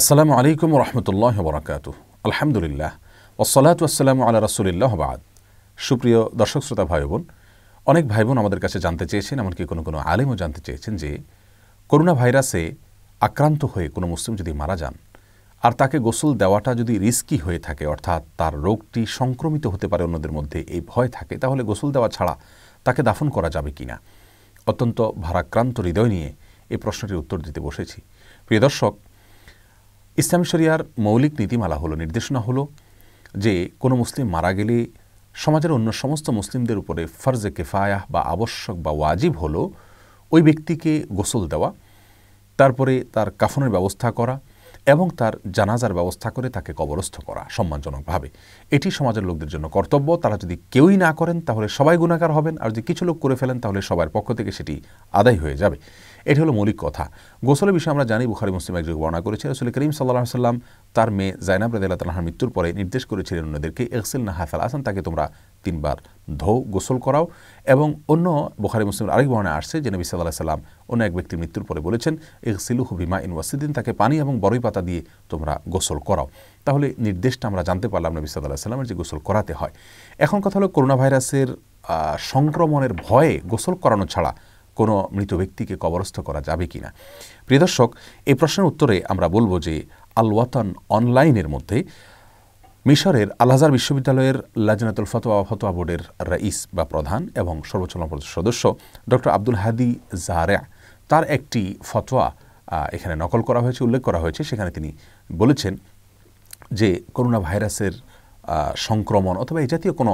আসসালামু আলাইকুম রহমতুল্লাহ বরাকাত আলহামদুলিল্লাহ ওসলাত আসসালামু আল্লাহ রসুলিল্লাহ বাদ সুপ্রিয় দর্শক শ্রোতা ভাই বোন অনেক ভাই বোন আমাদের কাছে জানতে চেয়েছেন এমনকি কোনো কোনো আলেমও জানতে চেয়েছেন যে করোনা ভাইরাসে আক্রান্ত হয়ে কোনো মুসলিম যদি মারা যান আর তাকে গোসল দেওয়াটা যদি রিস্কি হয়ে থাকে অর্থাৎ তার রোগটি সংক্রমিত হতে পারে অন্যদের মধ্যে এই ভয় থাকে তাহলে গোসল দেওয়া ছাড়া তাকে দাফন করা যাবে কি না অত্যন্ত ভারাক্রান্ত হৃদয় নিয়ে এই প্রশ্নটির উত্তর দিতে বসেছি প্রিয় দর্শক ইসলামী শরিয়ার মৌলিক নীতিমালা হলো নির্দেশনা হলো যে কোনো মুসলিম মারা গেলে সমাজের অন্য সমস্ত মুসলিমদের উপরে ফর্জে কেফায়াহ বা আবশ্যক বা ওয়াজিব হলো ওই ব্যক্তিকে গোসল দেওয়া তারপরে তার কাফনের ব্যবস্থা করা এবং তার জানাজার ব্যবস্থা করে তাকে কবরস্থ করা সম্মানজনকভাবে এটি সমাজের লোকদের জন্য কর্তব্য তারা যদি কেউই না করেন তাহলে সবাই গুণাকার হবেন আর যদি কিছু লোক করে ফেলেন তাহলে সবার পক্ষ থেকে সেটি আদায় হয়ে যাবে এটা হলো মৌলিক কথা গোসলের বিষয়ে আমরা জানি বুখারি মুসলিম একযোগে বর্ণনা করেছে রসুল করিম সাল্লাহ সাল্লাম তার মেয়ে জাইনাব রাজিল্লা তালাহার মৃত্যুর পরে নির্দেশ করেছিলেন অন্যদেরকে এক্সেল না হাসাল আসান তাকে তোমরা তিনবার ধৌ গোসল করাও এবং অন্য বুখারি মুসলিমের আরেক বর্ণে আসছে যে নবী সাল্লাহ সাল্লাম অন্য এক ব্যক্তির মৃত্যুর পরে বলেছেন হু হুবিমা ইন ওয়াসিদ্দিন তাকে পানি এবং বড়ই পাতা দিয়ে তোমরা গোসল করাও তাহলে নির্দেশটা আমরা জানতে পারলাম নবী সাল্লাহ সাল্লামের যে গোসল করাতে হয় এখন কথা হলো করোনা ভাইরাসের সংক্রমণের ভয়ে গোসল করানো ছাড়া কোনো মৃত ব্যক্তিকে কবরস্থ করা যাবে কি না প্রিয় দর্শক এই প্রশ্নের উত্তরে আমরা বলবো যে আলওয়াতান অনলাইনের মধ্যে মিশরের আলহাজার বিশ্ববিদ্যালয়ের লাজনাতুল ফতোয়া ফতোয়া বোর্ডের রাইস বা প্রধান এবং সর্বোচ্চ সদস্য ডক্টর আব্দুল হাদি জাহারা তার একটি ফতোয়া এখানে নকল করা হয়েছে উল্লেখ করা হয়েছে সেখানে তিনি বলেছেন যে করোনা ভাইরাসের সংক্রমণ অথবা এই জাতীয় কোনো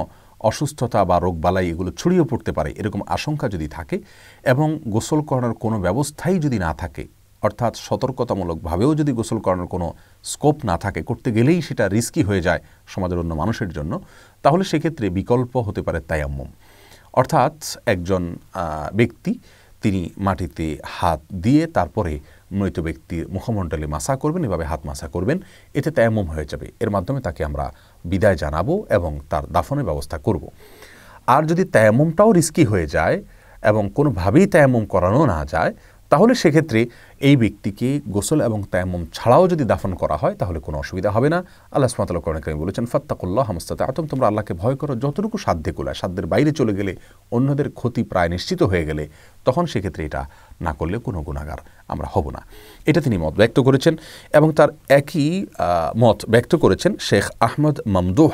অসুস্থতা বা রোগবালাই এগুলো ছড়িয়ে পড়তে পারে এরকম আশঙ্কা যদি থাকে এবং গোসল করানোর কোনো ব্যবস্থাই যদি না থাকে অর্থাৎ সতর্কতামূলকভাবেও যদি গোসল করানোর কোনো স্কোপ না থাকে করতে গেলেই সেটা রিস্কি হয়ে যায় সমাজের অন্য মানুষের জন্য তাহলে সেক্ষেত্রে বিকল্প হতে পারে তায়াম্মম অর্থাৎ একজন ব্যক্তি তিনি মাটিতে হাত দিয়ে তারপরে মৃত ব্যক্তির মুখমণ্ডলে মাসা করবেন এভাবে হাত মাসা করবেন এতে তেমম হয়ে যাবে এর মাধ্যমে তাকে আমরা বিদায় জানাবো এবং তার দাফনের ব্যবস্থা করব। আর যদি তেমমটাও রিস্কি হয়ে যায় এবং কোনোভাবেই তেমম করানো না যায় তাহলে সেক্ষেত্রে এই ব্যক্তিকে গোসল এবং তেমন ছাড়াও যদি দাফন করা হয় তাহলে কোনো অসুবিধা হবে না আল্লাহ সুমাতাল্লাহ করণ বলেছেন ফত্তাকুল্লাহ হামস্তাতে আতম তোমরা আল্লাহকে ভয় করো যতটুকু সাধ্যে কোলায় সাধ্যের বাইরে চলে গেলে অন্যদের ক্ষতি প্রায় নিশ্চিত হয়ে গেলে তখন সেক্ষেত্রে এটা না করলে কোনো গুণাগার আমরা হব না এটা তিনি মত ব্যক্ত করেছেন এবং তার একই মত ব্যক্ত করেছেন শেখ আহমদ মামদোহ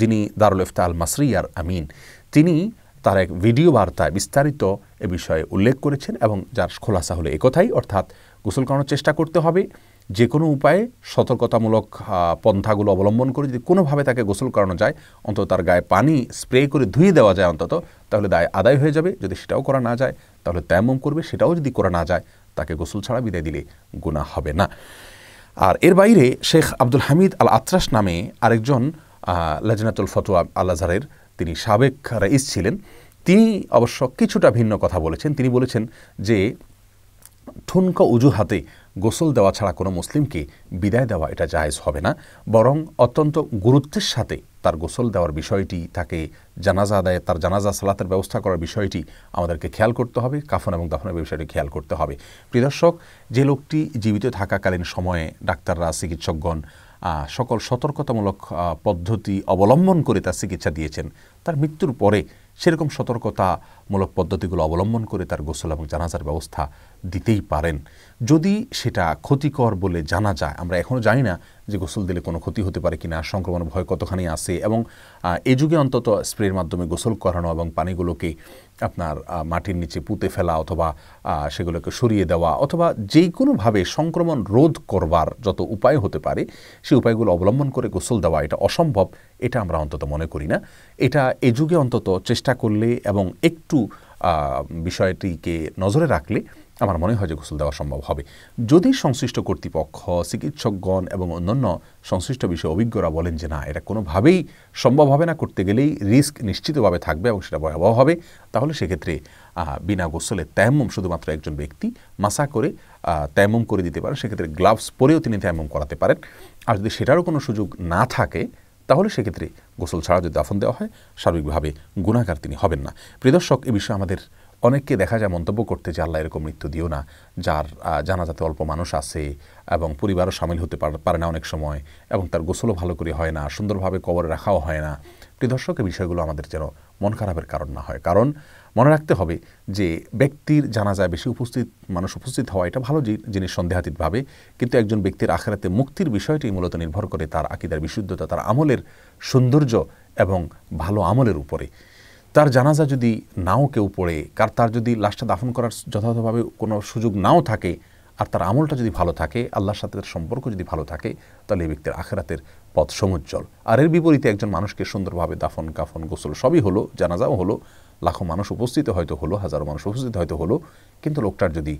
যিনি দারুল ইফতা আল মাসরিয়ার আমিন তিনি তার এক ভিডিও বার্তায় বিস্তারিত এ বিষয়ে উল্লেখ করেছেন এবং যার খোলাসা হলো একথাই অর্থাৎ গোসল করানোর চেষ্টা করতে হবে যে কোনো উপায়ে সতর্কতামূলক পন্থাগুলো অবলম্বন করে যদি কোনোভাবে তাকে গোসল করানো যায় অন্তত তার গায়ে পানি স্প্রে করে ধুয়ে দেওয়া যায় অন্তত তাহলে দায় আদায় হয়ে যাবে যদি সেটাও করা না যায় তাহলে তেমন করবে সেটাও যদি করা না যায় তাকে গোসল ছাড়া বিদায় দিলে গুণা হবে না আর এর বাইরে শেখ আব্দুল হামিদ আল আত্রাস নামে আরেকজন লেজনাতুল ফতোয়া আল্লাহারের তিনি সাবেক রাইস ছিলেন তিনি অবশ্য কিছুটা ভিন্ন কথা বলেছেন তিনি বলেছেন যে ঠুনকা অজুহাতে গোসল দেওয়া ছাড়া কোনো মুসলিমকে বিদায় দেওয়া এটা জায়েজ হবে না বরং অত্যন্ত গুরুত্বের সাথে তার গোসল দেওয়ার বিষয়টি তাকে জানাজা আদায় তার জানাজা সালাতের ব্যবস্থা করার বিষয়টি আমাদেরকে খেয়াল করতে হবে কাফন এবং দাফনের বিষয়টি খেয়াল করতে হবে প্রিদর্শক যে লোকটি জীবিত থাকাকালীন সময়ে ডাক্তাররা চিকিৎসকগণ সকল সতর্কতামূলক পদ্ধতি অবলম্বন করে তার চিকিৎসা দিয়েছেন তার মৃত্যুর পরে সেরকম সতর্কতামূলক পদ্ধতিগুলো অবলম্বন করে তার গোসল এবং জানাজার ব্যবস্থা দিতেই পারেন যদি সেটা ক্ষতিকর বলে জানা যায় আমরা এখনও জানি না যে গোসল দিলে কোনো ক্ষতি হতে পারে কিনা সংক্রমণ ভয় কতখানি আছে এবং এই যুগে অন্তত স্প্রের মাধ্যমে গোসল করানো এবং পানিগুলোকে আপনার মাটির নিচে পুঁতে ফেলা অথবা সেগুলোকে সরিয়ে দেওয়া অথবা যেই কোনোভাবে সংক্রমণ রোধ করবার যত উপায় হতে পারে সেই উপায়গুলো অবলম্বন করে গোসল দেওয়া এটা অসম্ভব এটা আমরা অন্তত মনে করি না এটা এ যুগে অন্তত চেষ্টা করলে এবং একটু বিষয়টিকে নজরে রাখলে আমার মনে হয় যে গোসল দেওয়া সম্ভব হবে যদি সংশ্লিষ্ট কর্তৃপক্ষ চিকিৎসকগণ এবং অন্যান্য সংশ্লিষ্ট বিষয়ে অভিজ্ঞরা বলেন যে না এটা কোনোভাবেই সম্ভব হবে না করতে গেলেই রিস্ক নিশ্চিতভাবে থাকবে এবং সেটা ভয়াবহ হবে তাহলে সেক্ষেত্রে বিনা গোসলে তেমম শুধুমাত্র একজন ব্যক্তি মাসা করে তেমম করে দিতে পারেন সেক্ষেত্রে গ্লাভস পরেও তিনি তেমম করাতে পারেন আর যদি সেটারও কোনো সুযোগ না থাকে তাহলে সেক্ষেত্রে গোসল ছাড়া যদি দাফন দেওয়া হয় সার্বিকভাবে গুণাকার তিনি হবেন না প্রিয়দর্শক এ বিষয়ে আমাদের অনেককে দেখা যায় মন্তব্য করতে যে আল্লাহ এরকম মৃত্যু দিও না যার জানাজাতে অল্প মানুষ আছে এবং পরিবারও সামিল হতে পারে না অনেক সময় এবং তার গোসলও ভালো করে হয় না সুন্দরভাবে কবরে রাখাও হয় না প্রিদর্শক এই বিষয়গুলো আমাদের যেন মন খারাপের কারণ না হয় কারণ মনে রাখতে হবে যে ব্যক্তির জানাজায় বেশি উপস্থিত মানুষ উপস্থিত হওয়া এটা ভালো জিনিস সন্দেহাতীতভাবে কিন্তু একজন ব্যক্তির আখেরাতে মুক্তির বিষয়টি মূলত নির্ভর করে তার আকিদার বিশুদ্ধতা তার আমলের সৌন্দর্য এবং ভালো আমলের উপরে তার জানাজা যদি নাও কেউ পড়ে কার তার যদি লাশটা দাফন করার যথাযথভাবে কোনো সুযোগ নাও থাকে আর তার আমলটা যদি ভালো থাকে আল্লাহর সাথে তার সম্পর্ক যদি ভালো থাকে তাহলে এই ব্যক্তির আখেরাতের পথ সমুজ্জ্বল আর এর বিপরীতে একজন মানুষকে সুন্দরভাবে দাফন কাফন গোসল সবই হলো জানাজাও হলো লাখো মানুষ উপস্থিত হয়তো হলো হাজারো মানুষ উপস্থিত হয়তো হলো কিন্তু লোকটার যদি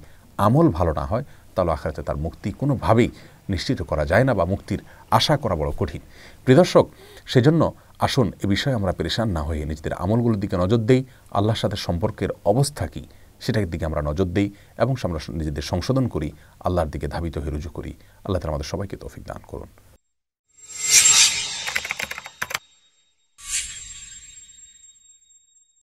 আমল ভালো না হয় তাহলে আখেরাতে তার মুক্তি কোনোভাবেই নিশ্চিত করা যায় না বা মুক্তির আশা করা বড় কঠিন প্রিদর্শক সেজন্য আসুন এ বিষয়ে আমরা পেরেশান না হয়ে নিজেদের আমলগুলোর দিকে নজর দেই আল্লাহর সাথে সম্পর্কের অবস্থা কী সেটার দিকে আমরা নজর দিই এবং আমরা নিজেদের সংশোধন করি আল্লাহর দিকে ধাবিত হয়ে রুজু করি আল্লাহ তারা আমাদের সবাইকে তৌফিক দান করুন